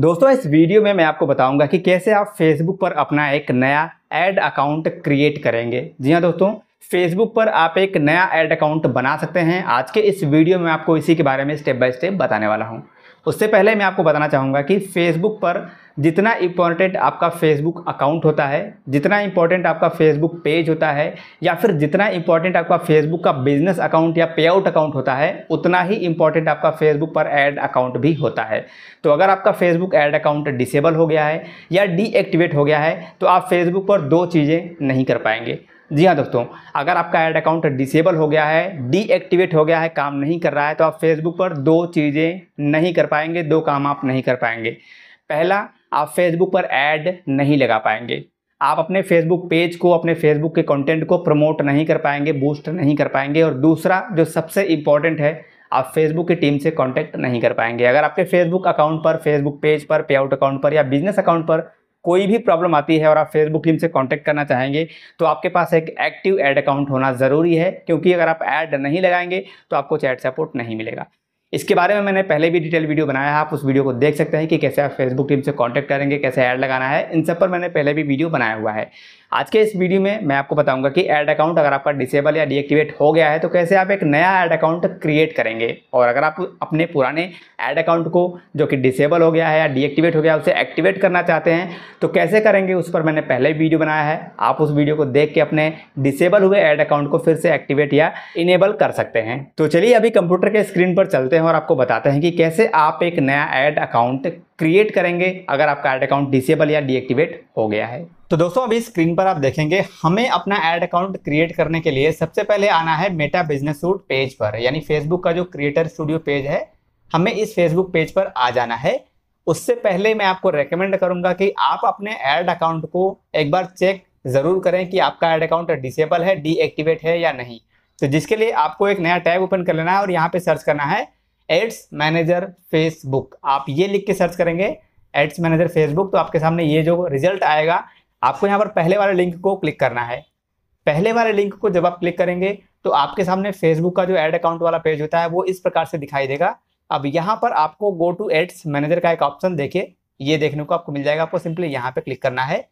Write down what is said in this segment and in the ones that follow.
दोस्तों इस वीडियो में मैं आपको बताऊंगा कि कैसे आप फेसबुक पर अपना एक नया एड अकाउंट क्रिएट करेंगे जी हाँ दोस्तों फेसबुक पर आप एक नया एड अकाउंट बना सकते हैं आज के इस वीडियो में आपको इसी के बारे में स्टेप बाय स्टेप बताने वाला हूं उससे पहले मैं आपको बताना चाहूंगा कि फेसबुक पर जितना इम्पॉर्टेंट आपका फेसबुक अकाउंट होता है जितना इम्पॉर्टेंट आपका फेसबुक पेज होता है या फिर जितना इम्पॉर्टेंट आपका फेसबुक का बिजनेस अकाउंट या पे आउट अकाउंट होता है उतना ही इम्पॉर्टेंट आपका फेसबुक पर एड अकाउंट भी होता है तो अगर आपका फेसबुक एड अकाउंट डिसेबल हो गया है या डीएक्टिवेट हो गया है तो आप फेसबुक पर दो चीज़ें नहीं कर पाएंगे जी हाँ दोस्तों अगर आपका एड अकाउंट डिसेबल हो गया है डीएक्टिवेट हो गया है काम नहीं कर रहा है तो आप फेसबुक पर दो चीज़ें नहीं कर पाएंगे दो काम आप नहीं कर पाएंगे पहला आप फेसबुक पर ऐड नहीं लगा पाएंगे आप अपने फेसबुक पेज को अपने फेसबुक के कंटेंट को प्रमोट नहीं कर पाएंगे बूस्ट नहीं कर पाएंगे और दूसरा जो सबसे इम्पॉर्टेंट है आप फेसबुक की टीम से कांटेक्ट नहीं कर पाएंगे अगर आपके फेसबुक अकाउंट पर फेसबुक पेज पर पे आउट अकाउंट पर या बिजनेस अकाउंट पर कोई भी प्रॉब्लम आती है और आप फेसबुक टीम से कॉन्टैक्ट करना चाहेंगे तो आपके पास एक एक्टिव ऐड अकाउंट होना ज़रूरी है क्योंकि अगर आप ऐड नहीं लगाएंगे तो आपको चैट सपोर्ट नहीं मिलेगा इसके बारे में मैंने पहले भी डिटेल वीडियो बनाया है आप उस वीडियो को देख सकते हैं कि कैसे आप फेसबुक टीम से कॉन्टैक्ट करेंगे कैसे ऐड लगाना है इन सब पर मैंने पहले भी वीडियो बनाया हुआ है आज के इस वीडियो में मैं आपको बताऊंगा कि ऐड अकाउंट अगर आपका डिसेबल या डीएक्टिवेट हो गया है तो कैसे आप एक नया ऐड अकाउंट क्रिएट करेंगे और अगर आप अपने पुराने ऐड अकाउंट को जो कि डिसेबल हो गया है या डीएक्टिवेट हो गया उसे एक्टिवेट करना चाहते हैं तो कैसे करेंगे उस पर मैंने पहले वीडियो बनाया है आप उस वीडियो को देख के अपने डिसेबल हुए ऐड अकाउंट को फिर से एक्टिवेट या इनेबल कर सकते हैं तो चलिए अभी कंप्यूटर के स्क्रीन पर चलते हैं और आपको बताते हैं कि कैसे आप एक नया ऐड अकाउंट क्रिएट करेंगे अगर आपका एड अकाउंट डिसेबल या डीएक्टिवेट हो गया है तो दोस्तों अभी स्क्रीन पर आप देखेंगे हमें अपना एड अकाउंट क्रिएट करने के लिए सबसे पहले आना है मेटा बिजनेस सूट पेज पर यानी फेसबुक का जो क्रिएटर स्टूडियो पेज है हमें इस फेसबुक पेज पर आ जाना है उससे पहले मैं आपको रेकमेंड करूंगा कि आप अपने एड अकाउंट को एक बार चेक ज़रूर करें कि आपका एड अकाउंट डिसेबल है डीएक्टिवेट है या नहीं तो जिसके लिए आपको एक नया टैब ओपन कर लेना है और यहाँ पे सर्च करना है एड्स मैनेजर फेसबुक आप ये लिख के सर्च करेंगे एड्स मैनेजर फेसबुक तो आपके सामने ये जो रिजल्ट आएगा आपको यहाँ पर पहले वाले लिंक को क्लिक करना है पहले वाले लिंक को जब आप क्लिक करेंगे तो आपके सामने फेसबुक का जो एड अकाउंट वाला पेज होता है वो इस प्रकार से दिखाई देगा अब यहाँ पर आपको गो टू एड्स मैनेजर का एक ऑप्शन देखिए ये देखने को आपको मिल जाएगा आपको सिंपली यहाँ पे क्लिक करना है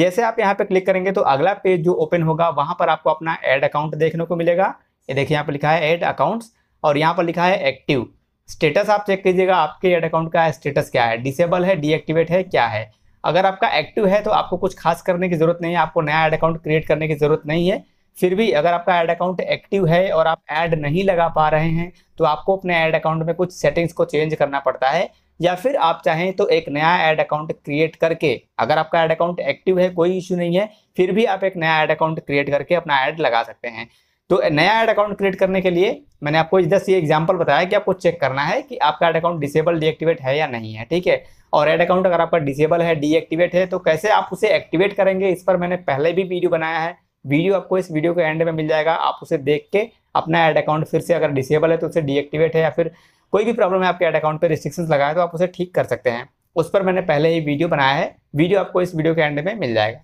जैसे आप यहाँ पे क्लिक करेंगे तो अगला पेज जो ओपन होगा वहां पर आपको अपना एड अकाउंट देखने को मिलेगा ये देखिए यहाँ पे लिखा है एड अकाउंट्स और यहाँ पर लिखा है एक्टिव स्टेटस आप चेक कीजिएगा आपके एड अकाउंट का स्टेटस क्या है डिसेबल है डीएक्टिवेट है क्या है अगर आपका एक्टिव है तो आपको कुछ खास करने की ज़रूरत नहीं है आपको नया एड अकाउंट क्रिएट करने की ज़रूरत नहीं है फिर भी अगर आपका एड अकाउंट एक्टिव है और आप ऐड नहीं लगा पा रहे हैं तो आपको अपने ऐड अकाउंट में कुछ सेटिंग्स को चेंज करना पड़ता है या फिर आप चाहें तो एक नया ऐड अकाउंट क्रिएट करके अगर आपका ऐड अकाउंट एक्टिव है कोई इशू नहीं है फिर भी आप एक नया ऐड अकाउंट क्रिएट करके अपना ऐड लगा सकते हैं तो नया एड अकाउंट क्रिएट करने के लिए मैंने आपको दस ये एग्जाम्पल बताया कि आपको चेक करना है कि आपका एड अकाउंट डिसेबल डीएक्टिवेट है या नहीं है ठीक है और एड अकाउंट अगर आपका डिसेबल है डीएक्टिवेट है तो कैसे आप उसे एक्टिवेट करेंगे इस पर मैंने पहले भी वीडियो बनाया है वीडियो आपको इस वीडियो के एंड में मिल जाएगा आप उसे देख के अपना एड अकाउंट फिर से अगर डिसेबल है तो उसे डीएक्टिवेट है या फिर कोई भी प्रॉब्लम है आपके एड अकाउंट पर रिस्ट्रिक्शन लगाए तो आप उसे ठीक कर सकते हैं उस पर मैंने पहले ही वीडियो बनाया है वीडियो आपको इस वीडियो के एंड में मिल जाएगा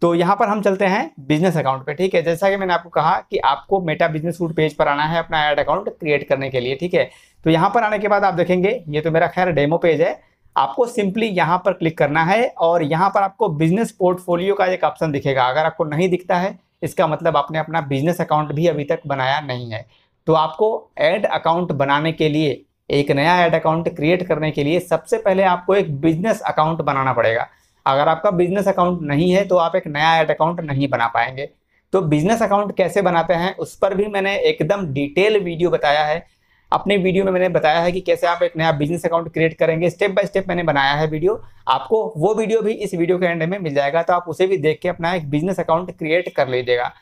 तो यहाँ पर हम चलते हैं बिजनेस अकाउंट पे ठीक है जैसा कि मैंने आपको कहा कि आपको मेटा बिजनेस रूट पेज पर आना है अपना एड अकाउंट क्रिएट करने के लिए ठीक है तो यहाँ पर आने के बाद आप देखेंगे ये तो मेरा खैर डेमो पेज है आपको सिंपली यहाँ पर क्लिक करना है और यहाँ पर आपको बिजनेस पोर्टफोलियो का एक ऑप्शन दिखेगा अगर आपको नहीं दिखता है इसका मतलब आपने अपना बिजनेस अकाउंट भी अभी तक बनाया नहीं है तो आपको एड अकाउंट बनाने के लिए एक नया एड अकाउंट क्रिएट करने के लिए सबसे पहले आपको एक बिजनेस अकाउंट बनाना पड़ेगा अगर आपका बिजनेस अकाउंट नहीं है तो आप एक नया एड अकाउंट नहीं बना पाएंगे तो बिजनेस अकाउंट कैसे बनाते हैं उस पर भी मैंने एकदम डिटेल वीडियो बताया है अपने वीडियो में मैंने बताया है कि कैसे आप एक नया बिजनेस अकाउंट क्रिएट करेंगे स्टेप बाय स्टेप मैंने बनाया है वीडियो आपको वो वीडियो भी इस वीडियो के एंड में मिल जाएगा तो आप उसे भी देख के अपना एक बिजनेस अकाउंट क्रिएट कर लीजिएगा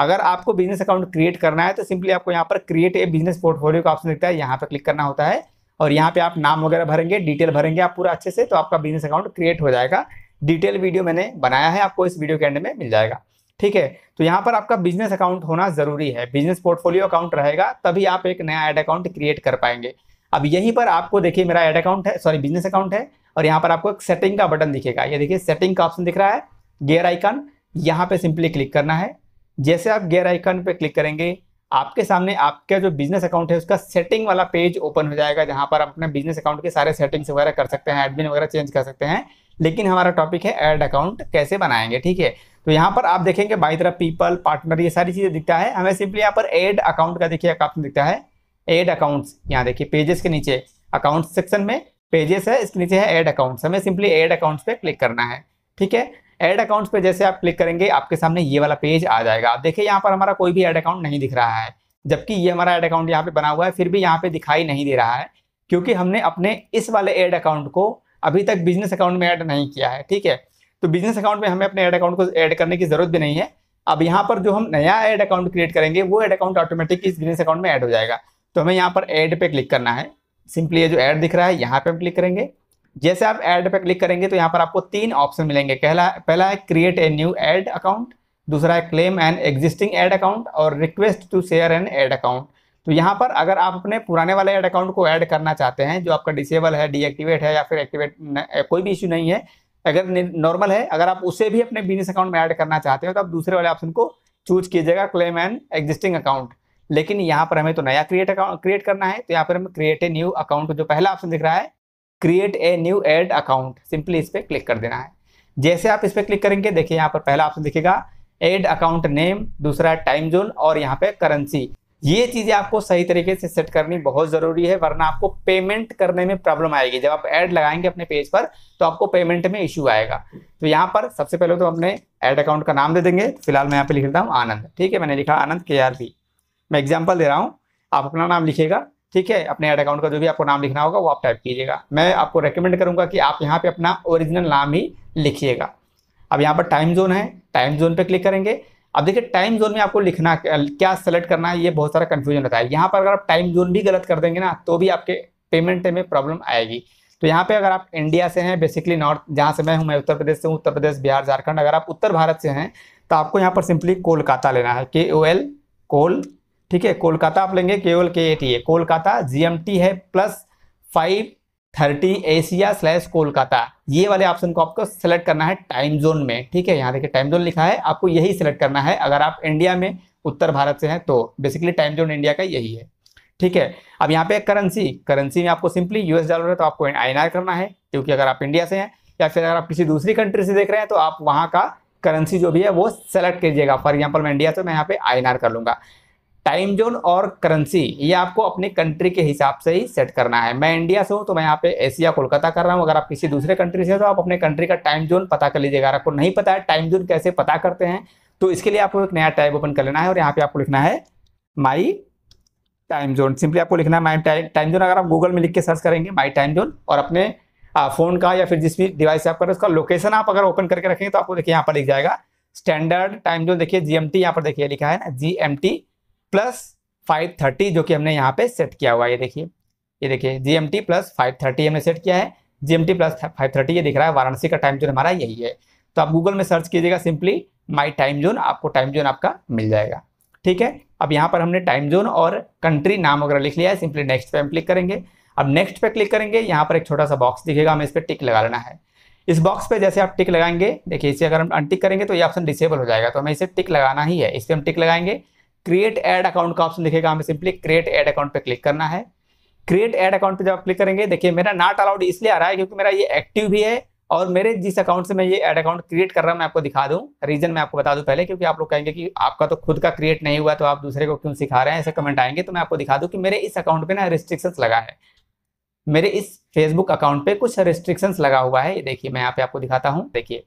अगर आपको बिजनेस अकाउंट क्रिएट करना है तो सिंपली आपको यहाँ पर क्रिएट ए बिजनेस पोर्टफोलियो का ऑप्शन दिखता है यहाँ पर क्लिक करना होता है और यहाँ पे आप नाम वगैरह भरेंगे डिटेल भरेंगे आप पूरा अच्छे से तो आपका बिजनेस अकाउंट क्रिएट हो जाएगा डिटेल वीडियो मैंने बनाया है आपको इस वीडियो के एंड में मिल जाएगा ठीक है तो यहाँ पर आपका बिजनेस अकाउंट होना जरूरी है बिजनेस पोर्टफोलियो अकाउंट रहेगा तभी आप एक नया एड अकाउंट क्रिएट कर पाएंगे अब यहीं पर आपको देखिए मेरा एड अकाउंट है सॉरी बिजनेस अकाउंट है और यहाँ पर आपको एक सेटिंग का बटन दिखेगा ये देखिए सेटिंग का ऑप्शन दिख रहा है गेयर आइकन यहाँ पे सिंपली क्लिक करना है जैसे आप गेयर आइकन पे क्लिक करेंगे आपके सामने आपका जो बिजनेस अकाउंट है उसका सेटिंग वाला पेज ओपन हो जाएगा जहाँ पर आप अपने बिजनेस अकाउंट के सारे सेटिंग्स वगैरह कर सकते हैं एडमिन वगैरह चेंज कर सकते हैं लेकिन हमारा टॉपिक है एड अकाउंट कैसे बनाएंगे ठीक है तो यहाँ पर आप देखेंगे बाई तरफ पीपल पार्टनर ये सारी चीज़ें दिखता है हमें सिंपली यहाँ पर एड अकाउंट का देखिए ऑप्शन दिखता है एड अकाउंट्स यहाँ देखिए पेजेस के नीचे अकाउंट सेक्शन में पेजेस है इसके नीचे है एड अकाउंट्स हमें सिंपली एड अकाउंट्स पे क्लिक करना है ठीक है एड अकाउंट्स पे जैसे आप क्लिक करेंगे आपके सामने ये वाला पेज आ जाएगा आप देखिए यहाँ पर हमारा कोई भी एड अकाउंट नहीं दिख रहा है जबकि ये हमारा एड अकाउंट यहाँ पे बना हुआ है फिर भी यहाँ पे दिखाई नहीं दे रहा है क्योंकि हमने अपने इस वाले एड अकाउंट को अभी तक बिजनेस अकाउंट में ऐड नहीं किया है ठीक है तो बिजनेस अकाउंट में हमें अपने ऐड अकाउंट को ऐड करने की जरूरत भी नहीं है अब यहाँ पर जो हम नया ऐड अकाउंट क्रिएट करेंगे वो ऐड अकाउंट ऑटोमेटिक इस बिजनेस अकाउंट में ऐड हो जाएगा तो हमें यहाँ पर ऐड पे क्लिक करना है सिंपली ये जो ऐड दिख रहा है यहाँ पे हम क्लिक करेंगे जैसे आप ऐड पे क्लिक करेंगे तो यहाँ पर आपको तीन ऑप्शन मिलेंगे पहला पहला है create a new ad account दूसरा है claim an existing ad account और request to share an ad account तो यहाँ पर अगर आप अपने पुराने वाले एड अकाउंट को ऐड करना चाहते हैं जो आपका डिसेबल है डीएक्टिवेट है या फिर एक्टिवेट कोई भी इश्यू नहीं है अगर नॉर्मल है अगर आप उसे भी अपने बिजनेस अकाउंट में ऐड करना चाहते हैं तो आप दूसरे वाले ऑप्शन को चूज कीजिएगा क्लेम एंड एग्जिस्टिंग अकाउंट लेकिन यहाँ पर हमें तो नया क्रिएट अकाउंट क्रिएट करना है तो यहाँ पर हमें क्रिएट ए न्यू अकाउंट जो पहला ऑप्शन दिख रहा है create a new ad account simply इस पर क्लिक कर देना है जैसे आप इस पर क्लिक करेंगे देखिए यहाँ पर पहला ऑप्शन दिखेगा एड अकाउंट नेम दूसरा टाइम जोन और यहाँ पे करेंसी ये चीज़ें आपको सही तरीके से सेट करनी बहुत ज़रूरी है वरना आपको पेमेंट करने में प्रॉब्लम आएगी जब आप ऐड लगाएंगे अपने पेज पर तो आपको पेमेंट में इश्यू आएगा तो यहाँ पर सबसे पहले तो अपने ऐड अकाउंट का नाम दे देंगे फिलहाल मैं यहाँ पे लिख देता हूँ आनंद ठीक है मैंने लिखा आनंद के आर पी मैं एग्जाम्पल दे रहा हूँ आप अपना नाम लिखेगा ठीक है अपने ऐड अकाउंट का जो भी आपको नाम लिखना होगा वो आप टाइप कीजिएगा मैं आपको रिकमेंड करूंगा कि आप यहाँ पे अपना ओरिजिनल नाम ही लिखिएगा अब यहाँ पर टाइम जोन है टाइम जोन पर क्लिक करेंगे अब देखिए टाइम जोन में आपको लिखना क्या सेलेक्ट करना है ये बहुत सारा कंफ्यूजन रहता है यहाँ पर अगर आप टाइम जोन भी गलत कर देंगे ना तो भी आपके पेमेंट में प्रॉब्लम आएगी तो यहाँ पे अगर आप इंडिया से हैं बेसिकली नॉर्थ जहाँ से मैं हूँ मैं उत्तर प्रदेश से हूँ उत्तर प्रदेश बिहार झारखंड अगर आप उत्तर भारत से हैं तो आपको यहाँ पर सिंपली कोलकाता लेना है के ओ एल कोल ठीक है कोलकाता आप लेंगे के O L K A T A Kolkata G M T है plus five thirty Asia slash Kolkata ये वाले ऑप्शन को आपको सेलेक्ट करना है टाइम जोन में ठीक है यहाँ देखिए टाइम जोन लिखा है आपको यही सेलेक्ट करना है अगर आप इंडिया में उत्तर भारत से हैं तो बेसिकली टाइम जोन इंडिया का यही है ठीक है अब यहाँ पे करेंसी करेंसी में आपको सिंपली यूएस डॉलर है तो आपको आई करना है क्योंकि अगर आप इंडिया से हैं या फिर अगर आप किसी दूसरी कंट्री से देख रहे हैं तो आप वहाँ का करेंसी जो भी है वो सेलेक्ट कीजिएगा फॉर एग्जाम्पल मैं इंडिया से मैं यहाँ पे आई कर लूँगा टाइम जोन और करेंसी ये आपको अपने कंट्री के हिसाब से ही सेट करना है मैं इंडिया से हूँ तो मैं यहाँ पे एशिया कोलकाता कर रहा हूँ अगर आप किसी दूसरे कंट्री से हो तो आप अपने कंट्री का टाइम जोन पता कर लीजिएगा अगर आपको नहीं पता है टाइम जोन कैसे पता करते हैं तो इसके लिए आपको एक नया टाइप ओपन कर लेना है और यहाँ पे आपको लिखना है माई टाइम जोन सिंपली आपको लिखना है माई टाइम जोन अगर आप गूगल में लिख के सर्च करेंगे माई टाइम जोन और अपने फ़ोन का या फिर जिस भी डिवाइस से आप करें उसका लोकेशन आप अगर ओपन करके रखेंगे तो आपको देखिए यहाँ पर लिख जाएगा स्टैंडर्ड टाइम जोन देखिए जीएमटी यहाँ पर देखिए लिखा है ना जीएमटी प्लस 530 जो कि हमने यहाँ पे सेट किया हुआ है ये देखिए ये देखिए जीएमटी प्लस 530 हमने सेट किया है जीएमटी प्लस 530 ये दिख रहा है वाराणसी का टाइम जोन हमारा यही है तो आप गूगल में सर्च कीजिएगा सिंपली माई टाइम जोन आपको टाइम जोन आपका मिल जाएगा ठीक है अब यहाँ पर हमने टाइम जोन और कंट्री नाम वगैरह लिख लिया है सिंपली नेक्स्ट पे हम क्लिक करेंगे अब नेक्स्ट पे क्लिक करेंगे यहाँ पर एक छोटा सा बॉक्स दिखेगा हमें इस पर टिक लगा लेना है इस बॉक्स पे जैसे आप टिक लगाएंगे देखिए इसे अगर हम अनटिक करेंगे तो ये ऑप्शन डिसेबल हो जाएगा तो हमें इसे टिक लगाना ही है इस पर हम टिक लगाएंगे क्रिएट एड अकाउंट का ऑप्शन दिखेगा हमें सिंपली क्रिएट एड अकाउंट पे क्लिक करना है क्रिएट एड अकाउंट पे जब आप क्लिक करेंगे देखिए मेरा नॉट अलाउड इसलिए आ रहा है क्योंकि मेरा ये एक्टिव भी है और मेरे जिस अकाउंट से मैं ये एड अकाउंट क्रिएट कर रहा हूँ मैं आपको दिखा दूँ रीजन मैं आपको बता दूँ पहले क्योंकि आप लोग कहेंगे कि आपका तो खुद का क्रिएट नहीं हुआ तो आप दूसरे को क्यों सिखा रहे हैं ऐसे कमेंट आएंगे तो मैं आपको दिखा दूँ कि मेरे इस अकाउंट पे ना रिस्ट्रिक्शंस लगा है मेरे इस फेसबुक अकाउंट पे कुछ रिस्ट्रिक्शंस लगा हुआ है देखिए मैं यहाँ पे आपको दिखाता हूँ देखिए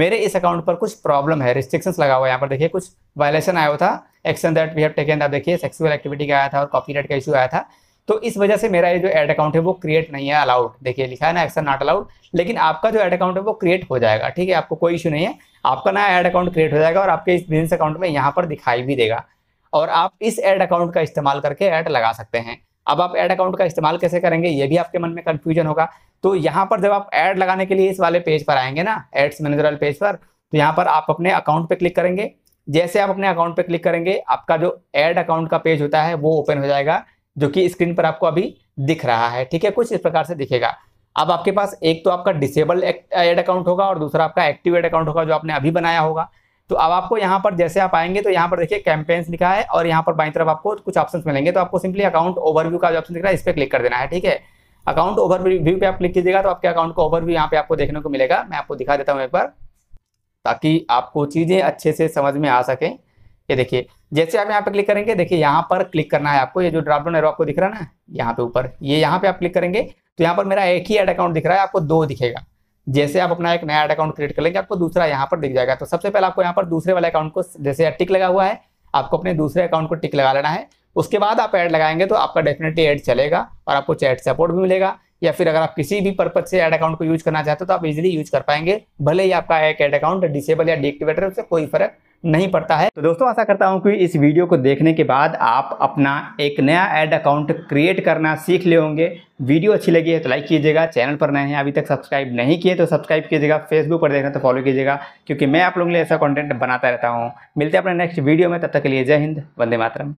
मेरे इस अकाउंट पर कुछ प्रॉब्लम है रिस्ट्रिक्शंस लगा हुआ है यहाँ पर देखिए कुछ वायलेशन आया हुआ था action that we have taken आप देखिए सेक्सुअल एक्टिविटी का आया था और कॉपी का इशू आया था तो इस वजह से मेरा ये जो एड अकाउंट है वो क्रिएट नहीं है अलाउड देखिए लिखा है ना एक्शन नॉट अलाउड लेकिन आपका जो एड अकाउंट है वो क्रिएट हो जाएगा ठीक है आपको कोई इशू नहीं है आपका नया एड अकाउंट क्रिएट हो जाएगा और आपके इस बिजनेस अकाउंट में यहाँ पर दिखाई भी देगा और आप इस एड अकाउंट का इस्तेमाल करके ऐड लगा सकते हैं अब आप एड अकाउंट का इस्तेमाल कैसे करेंगे ये भी आपके मन में कन्फ्यूजन होगा तो यहाँ पर जब आप एड लगाने के लिए इस वाले पेज पर आएंगे ना एड्स मैनेजर वाले पेज पर तो यहाँ पर आप अपने अकाउंट पे क्लिक करेंगे जैसे आप अपने अकाउंट पे क्लिक करेंगे आपका जो एड अकाउंट का पेज होता है वो ओपन हो जाएगा जो कि स्क्रीन पर आपको अभी दिख रहा है ठीक है कुछ इस प्रकार से दिखेगा अब आपके पास एक तो आपका डिसेबल एड अकाउंट होगा और दूसरा आपका एक्टिव एड अकाउंट होगा जो आपने अभी बनाया होगा तो अब आपको यहाँ पर जैसे आप आएंगे तो यहाँ पर देखिए कैंपेन्स लिखा है और यहाँ पर बाई तरफ आपको कुछ ऑप्शन मिलेंगे तो आपको सिंपली अकाउंट ओवरव्यू का जो ऑप्शन दिख रहा है इस पर क्लिक कर देना है ठीक है अकाउंट ओवरव्यू पे आप क्लिक कीजिएगा तो आपके अकाउंट का ओवरव्यू यहाँ पे आपको देखने को मिलेगा मैं आपको दिखा देता हूँ एक बार ताकि आपको चीज़ें अच्छे से समझ में आ सके ये देखिए जैसे आप यहाँ पे क्लिक करेंगे देखिए यहाँ पर क्लिक करना है आपको ये जो ड्रॉप डाउन एरो आपको दिख रहा है ना यहाँ पे ऊपर ये यहाँ पे आप क्लिक करेंगे तो यहाँ पर मेरा एक ही एड अकाउंट दिख रहा है आपको दो दिखेगा जैसे आप अपना एक नया अकाउंट क्रिएट कर लेंगे आपको दूसरा यहाँ पर दिख जाएगा तो सबसे पहले आपको यहाँ पर दूसरे वाले अकाउंट को जैसे टिक लगा हुआ है आपको अपने दूसरे अकाउंट को टिक लगा लेना है उसके बाद आप ऐड लगाएंगे तो आपका डेफिनेटली ऐड चलेगा और आपको चैट सपोर्ट भी मिलेगा या फिर अगर आप किसी भी पर्पज से ऐड अकाउंट को यूज करना चाहते हो तो आप इजीली यूज कर पाएंगे भले ही आपका एक ऐड अकाउंट डिसेबल या डिएक्टिवेट से उससे कोई फर्क नहीं पड़ता है तो दोस्तों आशा करता हूँ कि इस वीडियो को देखने के बाद आप अपना एक नया ऐड अकाउंट क्रिएट करना सीख ले होंगे वीडियो अच्छी लगी है तो लाइक कीजिएगा चैनल पर नए हैं अभी तक सब्सक्राइब नहीं किए तो सब्सक्राइब कीजिएगा फेसबुक पर देखना तो फॉलो कीजिएगा क्योंकि मैं आप लोगों के लिए ऐसा कॉन्टेंट बनाता रहता हूँ मिलते हैं अपने नेक्स्ट वीडियो में तब तक के लिए जय हिंद वंदे मातरम